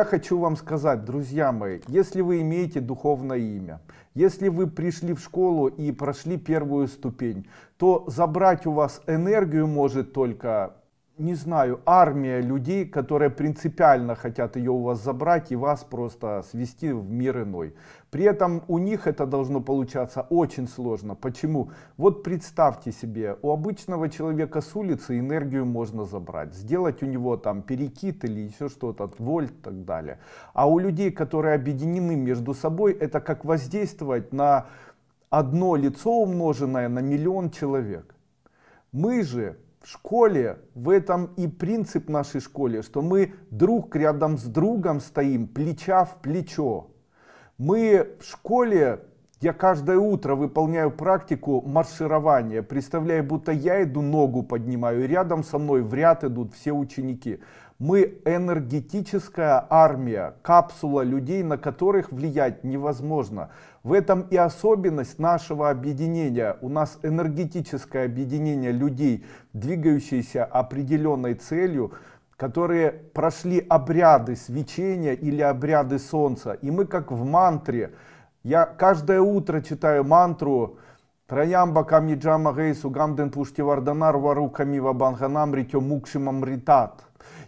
я хочу вам сказать, друзья мои, если вы имеете духовное имя, если вы пришли в школу и прошли первую ступень, то забрать у вас энергию может только не знаю, армия людей, которые принципиально хотят ее у вас забрать и вас просто свести в мир иной. При этом у них это должно получаться очень сложно. Почему? Вот представьте себе, у обычного человека с улицы энергию можно забрать, сделать у него там перекид или еще что-то, вольт и так далее. А у людей, которые объединены между собой, это как воздействовать на одно лицо, умноженное на миллион человек. Мы же в школе, в этом и принцип нашей школе, что мы друг рядом с другом стоим, плеча в плечо. Мы в школе я каждое утро выполняю практику марширования, представляя, будто я иду, ногу поднимаю, рядом со мной в ряд идут все ученики. Мы энергетическая армия, капсула людей, на которых влиять невозможно. В этом и особенность нашего объединения. У нас энергетическое объединение людей, двигающиеся определенной целью, которые прошли обряды свечения или обряды солнца. И мы как в мантре я каждое утро читаю мантру Траямба Камиджама Гейсу Гамден Пуштиварданар Вару Камива Банганам Мукшимам Ритат.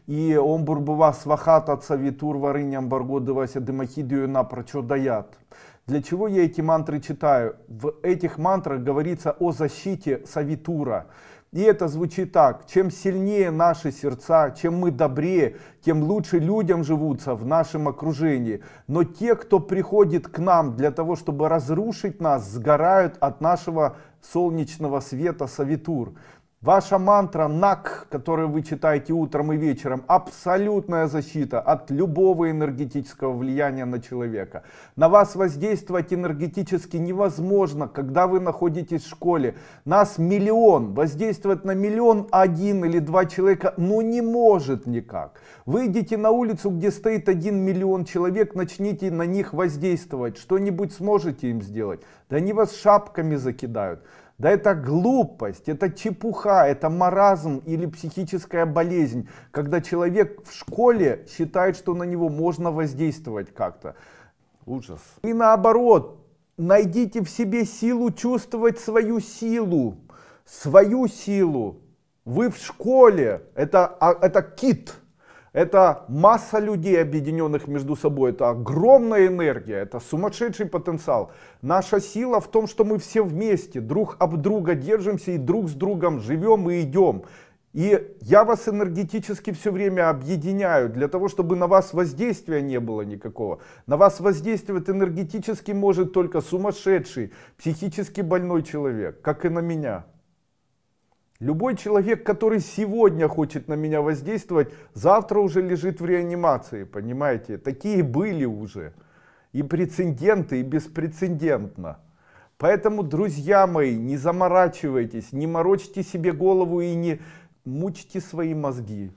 И он бурбува свахата цавитур варыням баргодывася дымахидию на прочодаят. Для чего я эти мантры читаю? В этих мантрах говорится о защите савитура. И это звучит так. Чем сильнее наши сердца, чем мы добрее, тем лучше людям живутся в нашем окружении. Но те, кто приходит к нам для того, чтобы разрушить нас, сгорают от нашего солнечного света Савитур. Ваша мантра НАК, которую вы читаете утром и вечером, абсолютная защита от любого энергетического влияния на человека. На вас воздействовать энергетически невозможно, когда вы находитесь в школе. Нас миллион, воздействовать на миллион один или два человека, ну не может никак. Выйдите на улицу, где стоит один миллион человек, начните на них воздействовать, что-нибудь сможете им сделать. Да они вас шапками закидают. Да это глупость, это чепуха, это маразм или психическая болезнь, когда человек в школе считает, что на него можно воздействовать как-то. Ужас. И наоборот, найдите в себе силу чувствовать свою силу, свою силу. Вы в школе, это, а, это кит, это масса людей, объединенных между собой, это огромная энергия, это сумасшедший потенциал. Наша сила в том, что мы все вместе, друг об друга держимся и друг с другом живем и идем. И я вас энергетически все время объединяю, для того, чтобы на вас воздействия не было никакого. На вас воздействовать энергетически может только сумасшедший, психически больной человек, как и на меня. Любой человек, который сегодня хочет на меня воздействовать, завтра уже лежит в реанимации, понимаете? Такие были уже. И прецеденты, и беспрецедентно. Поэтому, друзья мои, не заморачивайтесь, не морочьте себе голову и не мучьте свои мозги.